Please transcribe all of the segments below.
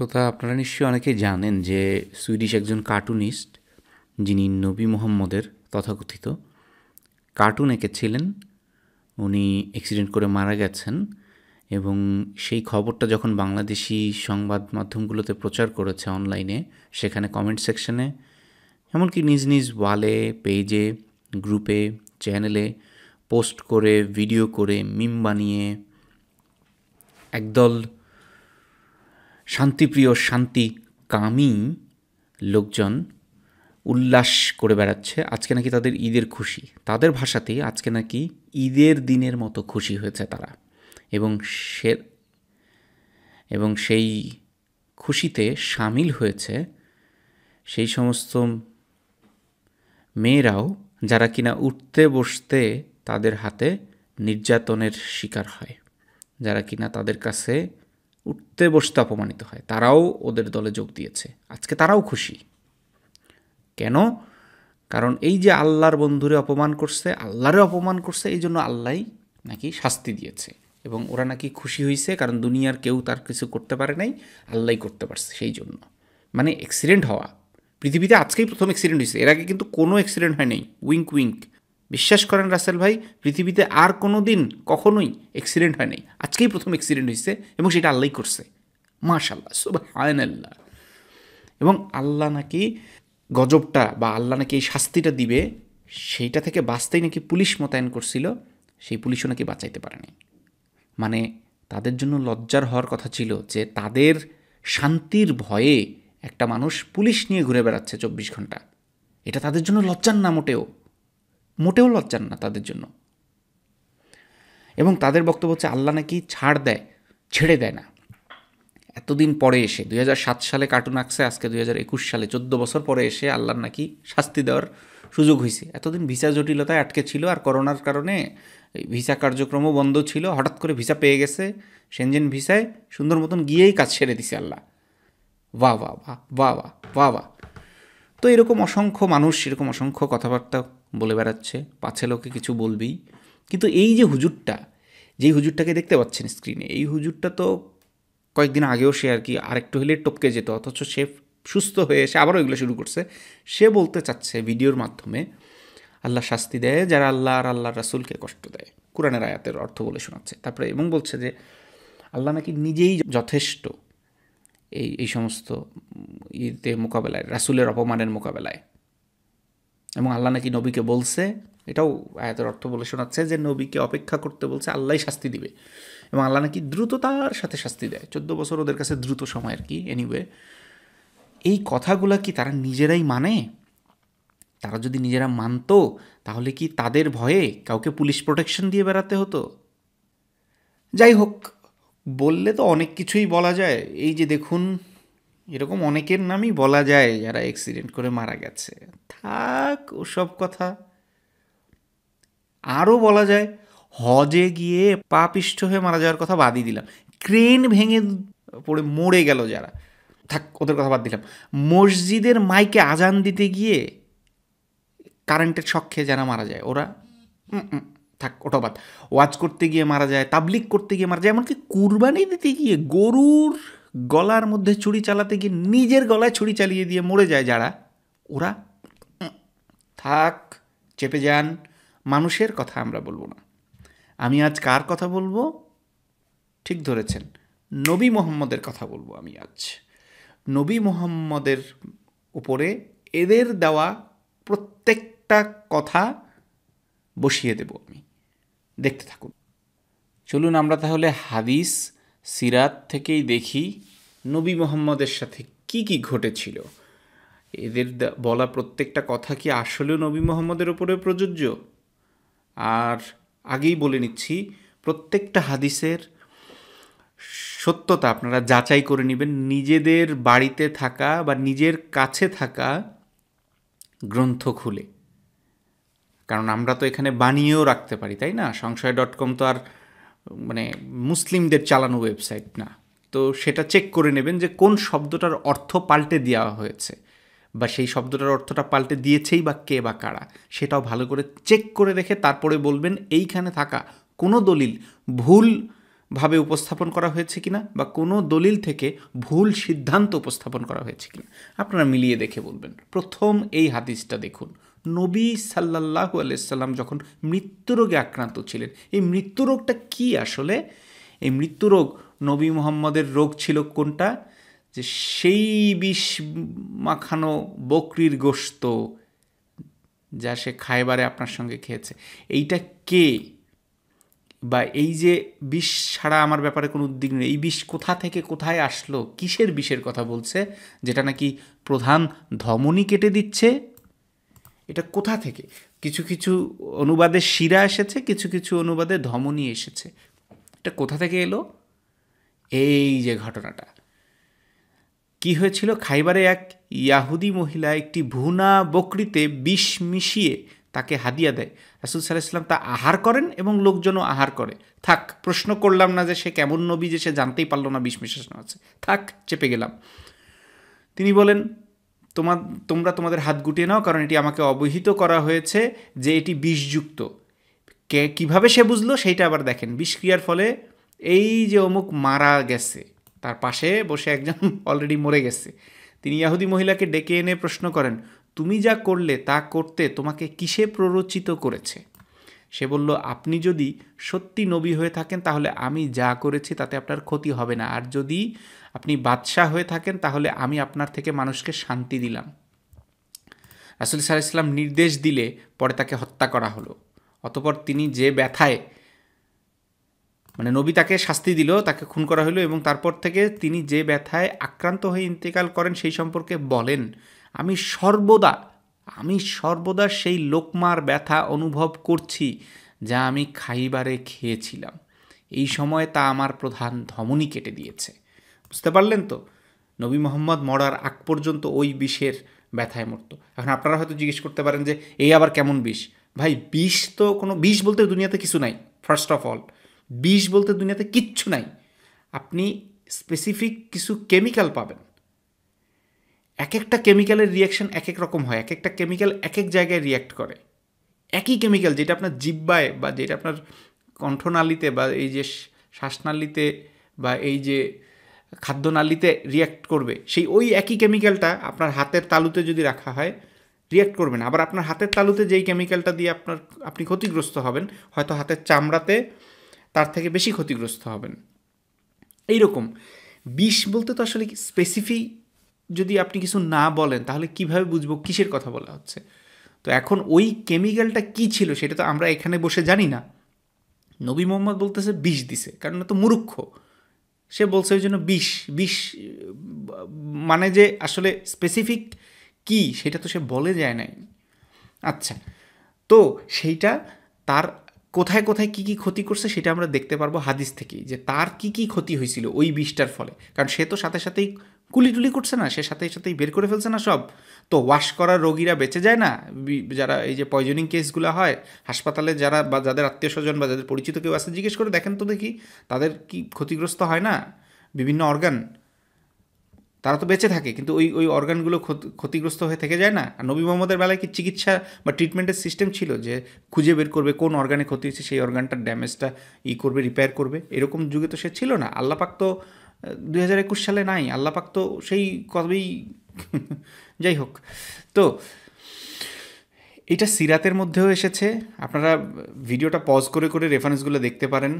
শ্রোতা আপনারা নিশ্চয়ই অনেকেই জানেন যে সুইডিশ একজন কার্টুনিস্ট যিনি নবী মোহাম্মদের তথাকথিত কার্টুন এঁকেছিলেন উনি অ্যাক্সিডেন্ট করে মারা গেছেন এবং সেই খবরটা যখন বাংলাদেশি সংবাদ মাধ্যমগুলোতে প্রচার করেছে অনলাইনে সেখানে কমেন্ট সেকশনে এমনকি নিজ নিজ ওয়ালে পেজে গ্রুপে চ্যানেলে পোস্ট করে ভিডিও করে মিম বানিয়ে একদল শান্তিপ্রিয় শান্তি কামী লোকজন উল্লাস করে বেড়াচ্ছে আজকে নাকি তাদের ঈদের খুশি তাদের ভাষাতেই আজকে নাকি ঈদের দিনের মতো খুশি হয়েছে তারা এবং সে এবং সেই খুশিতে সামিল হয়েছে সেই সমস্ত মেয়েরাও যারা কিনা উঠতে বসতে তাদের হাতে নির্যাতনের শিকার হয় যারা কিনা তাদের কাছে উঠতে বসতে অপমানিত হয় তারাও ওদের দলে যোগ দিয়েছে আজকে তারাও খুশি কেন কারণ এই যে আল্লাহর বন্ধুরে অপমান করছে আল্লাহরে অপমান করছে এই জন্য আল্লাহ নাকি শাস্তি দিয়েছে এবং ওরা নাকি খুশি হয়েছে কারণ দুনিয়ার কেউ তার কিছু করতে পারে নাই আল্লাহ করতে পারছে সেই জন্য মানে অ্যাক্সিডেন্ট হওয়া পৃথিবীতে আজকেই প্রথম অ্যাক্সিডেন্ট হয়েছে এর আগে কিন্তু কোনো অ্যাক্সিডেন্ট হয় নাই উইঙ্ক উইঙ্ক বিশ্বাস করেন রাসেল ভাই পৃথিবীতে আর কোনো দিন কখনোই অ্যাক্সিডেন্ট হয় নাই আজকেই প্রথম অ্যাক্সিডেন্ট হয়েছে এবং সেটা আল্লাহ করছে মাশাল্লাহ সুবাহ আল্লাহ এবং আল্লাহ নাকি গজবটা বা আল্লাহ নাকি এই শাস্তিটা দিবে সেইটা থেকে বাঁচতেই নাকি পুলিশ মোতায়েন করছিল সেই পুলিশও নাকি বাঁচাইতে পারেনি মানে তাদের জন্য লজ্জার হওয়ার কথা ছিল যে তাদের শান্তির ভয়ে একটা মানুষ পুলিশ নিয়ে ঘুরে বেড়াচ্ছে চব্বিশ ঘন্টা এটা তাদের জন্য লজ্জার না মোটেও মোটেও লজ্জার না তাদের জন্য এবং তাদের বক্তব্য হচ্ছে আল্লাহ নাকি ছাড় দেয় ছেড়ে দেয় না এতদিন পরে এসে দুই সালে কার্টুন আঁকছে আজকে দুই সালে চোদ্দো বছর পরে এসে আল্লাহর নাকি শাস্তি দেওয়ার সুযোগ হয়েছে এতদিন ভিসা জটিলতায় আটকে ছিল আর করোনার কারণে ভিসা কার্যক্রমও বন্ধ ছিল হঠাৎ করে ভিসা পেয়ে গেছে সেনজেন ভিসায় সুন্দর মতন গিয়েই কাজ সেরে দিছে আল্লাহ বাহ বাহ বাহ বাহ বাহ বাহ তো এরকম অসংখ্য মানুষ এরকম অসংখ্য কথাবার্তা বলে বেড়াচ্ছে পাছে লোকে কিছু বলবেই কিন্তু এই যে হুজুরটা যেই হুজুরটাকে দেখতে পাচ্ছেন স্ক্রিনে এই হুজুরটা তো কয়েকদিন আগেও সে আর কি আরেকটু হলে টপকে যেত অথচ সে সুস্থ হয়ে এসে আবারও এগুলো শুরু করছে সে বলতে চাচ্ছে ভিডিওর মাধ্যমে আল্লাহ শাস্তি দেয় যারা আল্লাহ আর আল্লাহ রাসুলকে কষ্ট দেয় কোরআনের আয়াতের অর্থ বলে শোনাচ্ছে তারপরে এবং বলছে যে আল্লাহ নাকি নিজেই যথেষ্ট এই এই সমস্ত ইতে মোকাবেলায় রাসুলের অপমানের মোকাবেলায় এবং আল্লাহ নাকি নবীকে বলছে এটাও আয়াতের অর্থ বলে শোনাচ্ছে যে নবীকে অপেক্ষা করতে বলছে আল্লাহ শাস্তি দিবে এবং আল্লাহ নাকি দ্রুততার সাথে শাস্তি দেয় চোদ্দ বছর ওদের কাছে দ্রুত সময় আর কি এনিওয়ে এই কথাগুলো কি তারা নিজেরাই মানে তারা যদি নিজেরা মানত তাহলে কি তাদের ভয়ে কাউকে পুলিশ প্রোটেকশন দিয়ে বেড়াতে হতো যাই হোক বললে তো অনেক কিছুই বলা যায় এই যে দেখুন এরকম অনেকের নামই বলা যায় যারা অ্যাক্সিডেন্ট করে মারা গেছে থাক ওসব কথা আরও বলা যায় হজে গিয়ে পা পিষ্ট হয়ে মারা যাওয়ার কথা বাদই দিলাম ক্রেন ভেঙে পড়ে মরে গেল যারা থাক ওদের কথা বাদ দিলাম মসজিদের মাইকে আজান দিতে গিয়ে কারেন্টের শখ খেয়ে যারা মারা যায় ওরা থাক ওটা বাদ ওয়াজ করতে গিয়ে মারা যায় তাবলিক করতে গিয়ে মারা যায় এমনকি কুরবানি দিতে গিয়ে গরুর গলার মধ্যে ছুরি চালাতে গিয়ে নিজের গলায় ছুরি চালিয়ে দিয়ে মরে যায় যারা ওরা থাক চেপে যান মানুষের কথা আমরা বলবো না আমি আজ কার কথা বলবো ঠিক ধরেছেন নবী মোহাম্মদের কথা বলবো আমি আজ নবী মোহাম্মদের উপরে এদের দেওয়া প্রত্যেকটা কথা বসিয়ে দেব আমি দেখতে থাকুন চলুন আমরা তাহলে হাদিস সিরাত থেকেই দেখি নবী মোহাম্মদের সাথে কি কি ঘটেছিল এদের বলা প্রত্যেকটা কথা কি আসলে নবী মোহাম্মদের ওপরে প্রযোজ্য আর আগেই বলে নিচ্ছি প্রত্যেকটা হাদিসের সত্যতা আপনারা যাচাই করে নেবেন নিজেদের বাড়িতে থাকা বা নিজের কাছে থাকা গ্রন্থ খুলে কারণ আমরা তো এখানে বানিয়েও রাখতে পারি তাই না সংশয় ডট কম তো আর মানে মুসলিমদের চালানো ওয়েবসাইট না তো সেটা চেক করে নেবেন যে কোন শব্দটার অর্থ পাল্টে দেওয়া হয়েছে বা সেই শব্দটার অর্থটা পাল্টে দিয়েছেই বা কে বা কারা সেটাও ভালো করে চেক করে রেখে তারপরে বলবেন এইখানে থাকা কোনো দলিল ভুলভাবে উপস্থাপন করা হয়েছে কিনা বা কোনো দলিল থেকে ভুল সিদ্ধান্ত উপস্থাপন করা হয়েছে কিনা আপনারা মিলিয়ে দেখে বলবেন প্রথম এই হাদিসটা দেখুন নবী সাল্লাহ আলাইসাল্লাম যখন মৃত্যুরোগে আক্রান্ত ছিলেন এই মৃত্যুরোগটা কি আসলে এই মৃত্যুরোগ নবী মোহাম্মদের রোগ ছিল কোনটা যে সেই বিষ মাখানো বকরির গোস্ত যা সে খায়বারে আপনার সঙ্গে খেয়েছে এইটা কে বা এই যে বিষ ছাড়া আমার ব্যাপারে কোনো উদ্বিগ্ন নেই এই বিষ কোথা থেকে কোথায় আসলো কিসের বিষের কথা বলছে যেটা নাকি প্রধান ধমনী কেটে দিচ্ছে এটা কোথা থেকে কিছু কিছু অনুবাদে শিরা এসেছে কিছু কিছু অনুবাদে ধমনী এসেছে এটা কোথা থেকে এলো এই যে ঘটনাটা কি হয়েছিল খাইবারে এক ইয়াহুদি মহিলা একটি ভুনা বকরিতে বিষ মিশিয়ে তাকে হাদিয়া দেয় রাসুল সাল্লাহ ইসলাম তা আহার করেন এবং লোকজনও আহার করে থাক প্রশ্ন করলাম না যে সে কেমন নবী যে সে জানতেই পারলো না বিষ মিশানো আছে থাক চেপে গেলাম তিনি বলেন তোমার তোমরা তোমাদের হাত গুটিয়ে নাও কারণ এটি আমাকে অবহিত করা হয়েছে যে এটি বিষযুক্ত কে কীভাবে সে বুঝলো সেইটা আবার দেখেন বিষক্রিয়ার ফলে এই যে অমুক মারা গেছে তার পাশে বসে একজন অলরেডি মরে গেছে তিনি ইয়াহুদি মহিলাকে ডেকে এনে প্রশ্ন করেন তুমি যা করলে তা করতে তোমাকে কিসে প্ররোচিত করেছে সে বলল আপনি যদি সত্যি নবী হয়ে থাকেন তাহলে আমি যা করেছি তাতে আপনার ক্ষতি হবে না আর যদি আপনি বাদশাহ হয়ে থাকেন তাহলে আমি আপনার থেকে মানুষকে শান্তি দিলাম রাসুল ইসলাম নির্দেশ দিলে পরে তাকে হত্যা করা হলো অতপর তিনি যে ব্যথায় মানে নবী তাকে শাস্তি দিল তাকে খুন করা হলো এবং তারপর থেকে তিনি যে ব্যথায় আক্রান্ত হয়ে ইন্তেকাল করেন সেই সম্পর্কে বলেন আমি সর্বদা আমি সর্বদা সেই লোকমার ব্যথা অনুভব করছি যা আমি খাইবারে খেয়েছিলাম এই সময় তা আমার প্রধান ধমনী কেটে দিয়েছে বুঝতে পারলেন তো নবী মোহাম্মদ মরার আগ পর্যন্ত ওই বিষের ব্যথায় মরতো এখন আপনারা হয়তো জিজ্ঞেস করতে পারেন যে এই আবার কেমন বিষ ভাই বিষ তো কোনো বিষ বলতে দুনিয়াতে কিছু নাই ফার্স্ট অফ অল বিষ বলতে দুনিয়াতে কিচ্ছু নাই আপনি স্পেসিফিক কিছু কেমিক্যাল পাবেন এক একটা কেমিক্যালের রিয়াকশান এক এক রকম হয় এক একটা কেমিক্যাল এক এক জায়গায় রিয়াক্ট করে একই কেমিক্যাল যেটা আপনার জিব্বায় বা যেটা আপনার কণ্ঠনালীতে বা এই যে শ্বাসনালীতে বা এই যে খাদ্যনালিতে রিয়্যাক্ট করবে সেই ওই একই কেমিক্যালটা আপনার হাতের তালুতে যদি রাখা হয় রিয়্যাক্ট করবে না আবার আপনার হাতের তালুতে যেই কেমিক্যালটা দিয়ে আপনার আপনি ক্ষতিগ্রস্ত হবেন হয়তো হাতের চামড়াতে তার থেকে বেশি ক্ষতিগ্রস্ত হবেন এইরকম বিষ বলতে তো আসলে স্পেসিফিক যদি আপনি কিছু না বলেন তাহলে কিভাবে বুঝবো কিসের কথা বলা হচ্ছে তো এখন ওই কেমিক্যালটা কি ছিল সেটা তো আমরা এখানে বসে জানি না নবী মোহাম্মদ বলতেছে বিষ দিছে কারণ তো মূর্খ সে বলছে ওই জন্য বিষ বিষ মানে যে আসলে স্পেসিফিক কি সেটা তো সে বলে যায় নাই আচ্ছা তো সেইটা তার কোথায় কোথায় কি কি ক্ষতি করছে সেটা আমরা দেখতে পারবো হাদিস থেকেই যে তার কি কি ক্ষতি হয়েছিল ওই বিষটার ফলে কারণ সে তো সাথে সাথেই কুলিটুলি করছে না সে সাথে সাথেই বের করে ফেলছে না সব তো ওয়াশ করা রোগীরা বেঁচে যায় না যারা এই যে পয়জনিং কেসগুলো হয় হাসপাতালে যারা বা যাদের আত্মীয় স্বজন বা যাদের পরিচিত কেউ আছে জিজ্ঞেস করে দেখেন তো দেখি তাদের কি ক্ষতিগ্রস্ত হয় না বিভিন্ন অর্গান তারা তো বেঁচে থাকে কিন্তু ওই ওই অর্গানগুলো ক্ষতিগ্রস্ত হয়ে থেকে যায় না আর নবী মোহাম্মদের বেলায় কি চিকিৎসা বা ট্রিটমেন্টের সিস্টেম ছিল যে খুঁজে বের করবে কোন অর্গানে ক্ষতি হয়েছে সেই অর্গানটার ড্যামেজটা ই করবে রিপেয়ার করবে এরকম যুগে তো সে ছিল না আল্লাপাক তো দুই হাজার একুশ সালে নাই আল্লাপাক তো সেই কবেই যাই হোক তো এটা সিরাতের মধ্যেও এসেছে আপনারা ভিডিওটা পজ করে করে রেফারেন্সগুলো দেখতে পারেন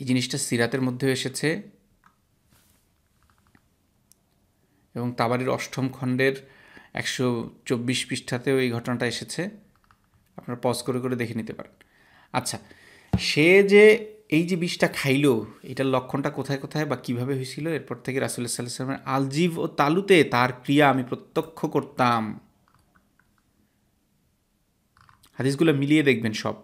এই জিনিসটা সিরাতের মধ্যেও এসেছে এবং তাবারির অষ্টম খণ্ডের একশো চব্বিশ পৃষ্ঠাতেও এই ঘটনাটা এসেছে আপনারা পজ করে করে দেখে নিতে পারেন আচ্ছা সে যে এই যে বিষটা খাইল এটার লক্ষণটা কোথায় কোথায় বা কিভাবে হয়েছিল এরপর থেকে রাসুল্লাহ সাল্লামের আলজীব ও তালুতে তার ক্রিয়া আমি প্রত্যক্ষ করতাম হাদিসগুলো মিলিয়ে দেখবেন সব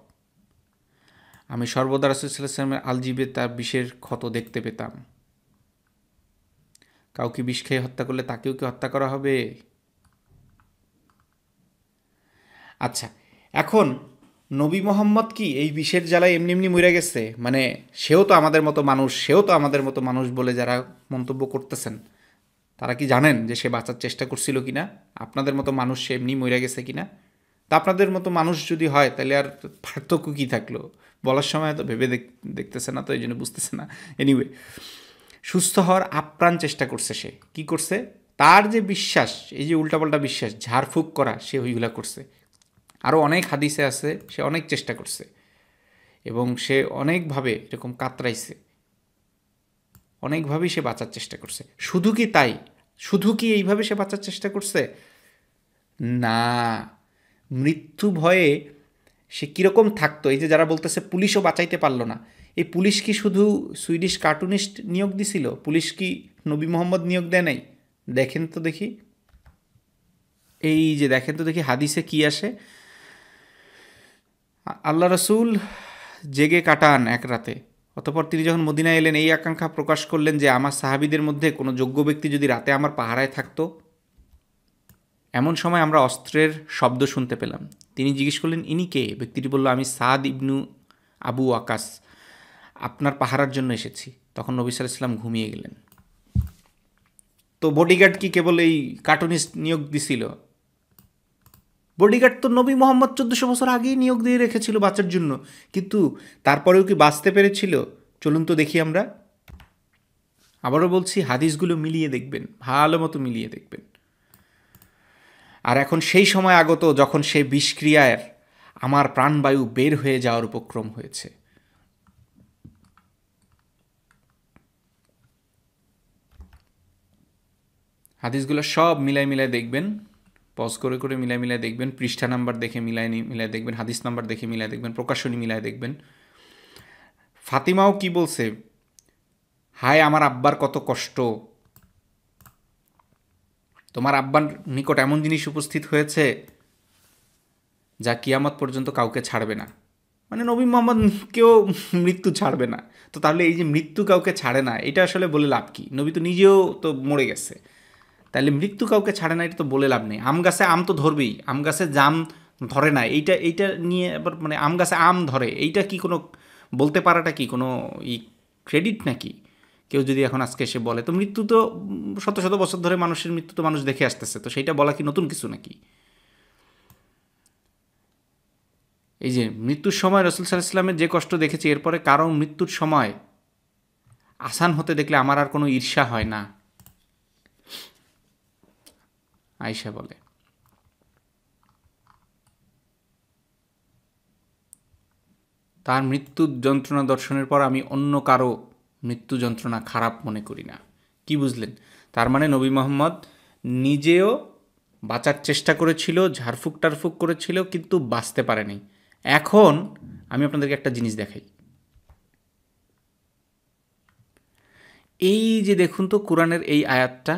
আমি সর্বদা রাসুলসাল্লামের আলজিবে তার বিষের ক্ষত দেখতে পেতাম কাউকে বিষ খেয়ে হত্যা করলে তাকেও কি হত্যা করা হবে আচ্ছা এখন নবী মোহাম্মদ কি এই বিষের জ্বালায় এমনি এমনি মরে গেছে মানে সেও তো আমাদের মতো মানুষ সেও তো আমাদের মতো মানুষ বলে যারা মন্তব্য করতেছেন তারা কি জানেন যে সে বাঁচার চেষ্টা করছিল কি না আপনাদের মতো মানুষ সে এমনি মরে গেছে কি না তা আপনাদের মতো মানুষ যদি হয় তাহলে আর পার্থক্য কী থাকলো বলার সময় তো ভেবে দেখ দেখতেছে না তো এই জন্য বুঝতেছে না এনিওয়ে সুস্থ হওয়ার আপ্রাণ চেষ্টা করছে সে কি করছে তার যে বিশ্বাস এই যে উল্টাপাল্টা বিশ্বাস ঝাড়ফুঁক করা সে ওইগুলা করছে আরও অনেক হাদিসে আছে সে অনেক চেষ্টা করছে এবং সে অনেকভাবে এরকম কাতরাইছে অনেকভাবেই সে বাঁচার চেষ্টা করছে শুধু কি তাই শুধু কি এইভাবে সে বাঁচার চেষ্টা করছে না মৃত্যু ভয়ে সে কীরকম থাকতো এই যে যারা বলতেছে পুলিশও বাঁচাইতে পারলো না এই পুলিশ কি শুধু সুইডিশ কার্টুনিস্ট নিয়োগ দিছিল পুলিশ কি নবী মোহাম্মদ নিয়োগ দেয় নাই দেখেন তো দেখি এই যে দেখেন তো দেখি হাদিসে কি আসে আল্লাহ রসুল জেগে কাটান এক রাতে অতপর তিনি যখন মদিনায় এলেন এই আকাঙ্ক্ষা প্রকাশ করলেন যে আমার সাহাবিদের মধ্যে কোনো যোগ্য ব্যক্তি যদি রাতে আমার পাহারায় থাকতো এমন সময় আমরা অস্ত্রের শব্দ শুনতে পেলাম তিনি জিজ্ঞেস করলেন ইনি কে ব্যক্তিটি বলল আমি সাদ ইবনু আবু আকাশ আপনার পাহারার জন্য এসেছি তখন নবী ইসলাম ঘুমিয়ে গেলেন তো বডিগার্ড কি কেবল এই কার্টুনিস্ট নিয়োগ দিছিল বডিগার্ড তো নবী মোহাম্মদ চোদ্দশো বছর আগেই নিয়োগ দিয়ে রেখেছিল বাঁচার জন্য কিন্তু তারপরেও কি বাঁচতে পেরেছিল চলুন তো দেখি আমরা আবারও বলছি হাদিসগুলো মিলিয়ে দেখবেন ভালো মতো মিলিয়ে দেখবেন আর এখন সেই সময় আগত যখন সে বিষক্রিয়ার আমার প্রাণবায়ু বের হয়ে যাওয়ার উপক্রম হয়েছে হাদিসগুলো সব মিলাই মিলাই দেখবেন পজ করে করে মিলাই মিলায় দেখবেন পৃষ্ঠা নাম্বার দেখে মিলায় মিলায় দেখবেন হাদিস নাম্বার দেখে মিলায় দেখবেন প্রকাশনী মিলায় দেখবেন ফাতিমাও কি বলছে হায় আমার আব্বার কত কষ্ট তোমার আব্বার নিকট এমন জিনিস উপস্থিত হয়েছে যা কিয়ামত পর্যন্ত কাউকে ছাড়বে না মানে নবী মোহাম্মদ কেউ মৃত্যু ছাড়বে না তো তাহলে এই যে মৃত্যু কাউকে ছাড়ে না এটা আসলে বলে লাভ কি নবী তো নিজেও তো মরে গেছে তাহলে মৃত্যু কাউকে ছাড়ে না এটা তো বলে লাভ নেই আম গাছে আম তো ধরবেই আম গাছে জাম ধরে না এইটা এইটা নিয়ে আবার মানে আম গাছে আম ধরে এইটা কি কোনো বলতে পারাটা কি কোনো ই ক্রেডিট নাকি কেউ যদি এখন আজকে এসে বলে তো মৃত্যু তো শত শত বছর ধরে মানুষের মৃত্যু তো মানুষ দেখে আসতেছে তো সেইটা বলা কি নতুন কিছু নাকি এই যে মৃত্যুর সময় রসুল সাল ইসলামের যে কষ্ট দেখেছি এরপরে কারো মৃত্যুর সময় আসান হতে দেখলে আমার আর কোনো ঈর্ষা হয় না আয়সা বলে তার মৃত্যু যন্ত্রণা দর্শনের পর আমি অন্য কারো মৃত্যু যন্ত্রণা খারাপ মনে করি না কি বুঝলেন তার মানে নবী মোহাম্মদ নিজেও বাঁচার চেষ্টা করেছিল ঝাড়ফুক টারফুক করেছিল কিন্তু বাঁচতে পারেনি এখন আমি আপনাদেরকে একটা জিনিস দেখাই এই যে দেখুন তো কোরআনের এই আয়াতটা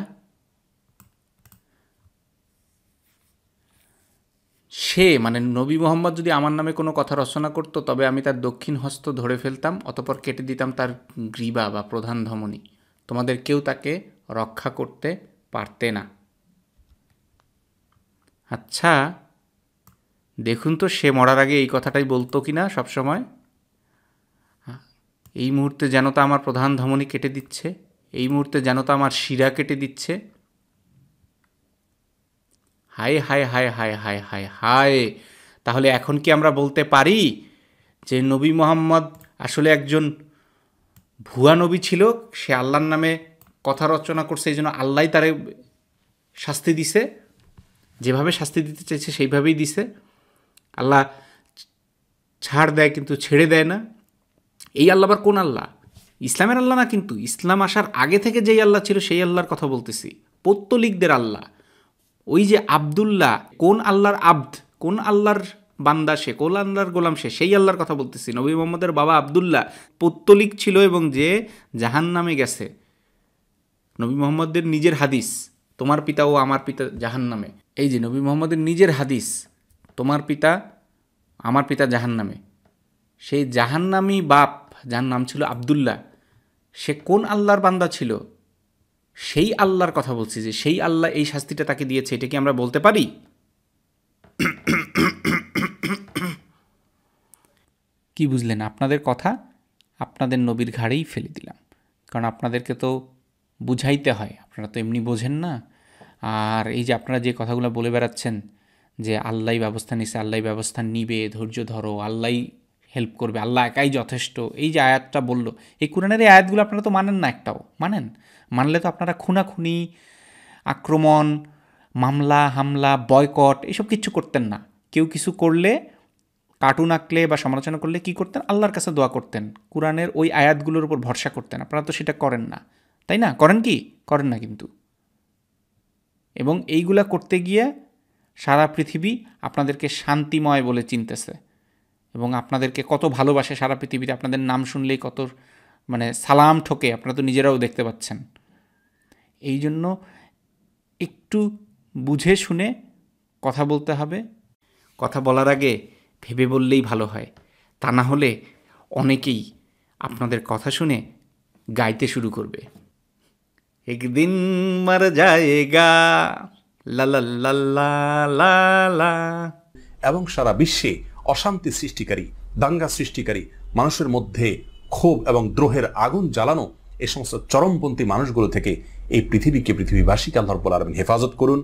সে মানে নবী মোহাম্মদ যদি আমার নামে কোনো কথা রচনা করত তবে আমি তার দক্ষিণ হস্ত ধরে ফেলতাম অতপর কেটে দিতাম তার গ্রীবা বা প্রধান ধমনী তোমাদের কেউ তাকে রক্ষা করতে পারতে না আচ্ছা দেখুন তো সে মরার আগে এই কথাটাই বলতো কি না সবসময় এই মুহূর্তে যেন তা আমার প্রধান ধমনী কেটে দিচ্ছে এই মুহূর্তে যেন তা আমার শিরা কেটে দিচ্ছে হাই হাই হাই হাই হাই হাই হাই তাহলে এখন কি আমরা বলতে পারি যে নবী মোহাম্মদ আসলে একজন ভুয়া নবী ছিল সে আল্লাহর নামে কথা রচনা করছে এই জন্য আল্লাহ তারে শাস্তি দিছে যেভাবে শাস্তি দিতে চাইছে সেইভাবেই দিছে আল্লাহ ছাড় দেয় কিন্তু ছেড়ে দেয় না এই আল্লাহ আবার কোন আল্লাহ ইসলামের আল্লাহ না কিন্তু ইসলাম আসার আগে থেকে যেই আল্লাহ ছিল সেই আল্লাহর কথা বলতেছি পত্তলিকদের আল্লাহ ওই যে আবদুল্লাহ কোন আল্লাহর আব্দ কোন আল্লাহর বান্দা সে কোন আল্লাহর গোলাম সে সেই আল্লাহর কথা বলতেছি নবী মোহাম্মদের বাবা আবদুল্লাহ পত্তলিক ছিল এবং যে জাহান নামে গেছে নবী মোহাম্মদের নিজের হাদিস তোমার পিতা ও আমার পিতা জাহান নামে এই যে নবী মোহাম্মদের নিজের হাদিস তোমার পিতা আমার পিতা জাহান নামে সেই জাহান্নামি বাপ যার নাম ছিল আবদুল্লাহ সে কোন আল্লাহর বান্দা ছিল সেই আল্লাহর কথা বলছি যে সেই আল্লাহ এই শাস্তিটা তাকে দিয়েছে এটা কি আমরা বলতে পারি কি বুঝলেন আপনাদের কথা আপনাদের নবীর ঘাড়েই ফেলে দিলাম কারণ আপনাদেরকে তো বুঝাইতে হয় আপনারা তো এমনি বোঝেন না আর এই যে আপনারা যে কথাগুলো বলে বেড়াচ্ছেন যে আল্লাহ ব্যবস্থা নিছে আল্লাহ ব্যবস্থা নিবে ধৈর্য ধরো আল্লাহ হেল্প করবে আল্লাহ একাই যথেষ্ট এই যে আয়াতটা বলল এই কোরআনের এই আয়াতগুলো আপনারা তো মানেন না একটাও মানেন মানলে তো আপনারা খুনাখুনি আক্রমণ মামলা হামলা বয়কট এসব কিছু করতেন না কেউ কিছু করলে কার্টুন আঁকলে বা সমালোচনা করলে কি করতেন আল্লাহর কাছে দোয়া করতেন কোরআনের ওই আয়াতগুলোর উপর ভরসা করতেন আপনারা তো সেটা করেন না তাই না করেন কি করেন না কিন্তু এবং এইগুলা করতে গিয়ে সারা পৃথিবী আপনাদেরকে শান্তিময় বলে চিনতেছে এবং আপনাদেরকে কত ভালোবাসে সারা পৃথিবীতে আপনাদের নাম শুনলেই কত মানে সালাম ঠকে আপনারা তো নিজেরাও দেখতে পাচ্ছেন এই জন্য একটু বুঝে শুনে কথা বলতে হবে কথা বলার আগে ভেবে বললেই ভালো হয় তা না হলে অনেকেই আপনাদের কথা শুনে গাইতে শুরু করবে একদিন মার জায়গা লা লা লা এবং সারা বিশ্বে অশান্তি সৃষ্টিকারী দাঙ্গা সৃষ্টিকারী মানুষের মধ্যে ক্ষোভ এবং দ্রোহের আগুন জ্বালানো এ সমস্ত চরমপন্থী মানুষগুলো থেকে এই পৃথিবীকে পৃথিবীবাসীকে আল্লাহ রব্বুল আলমিন হেফাজত করুন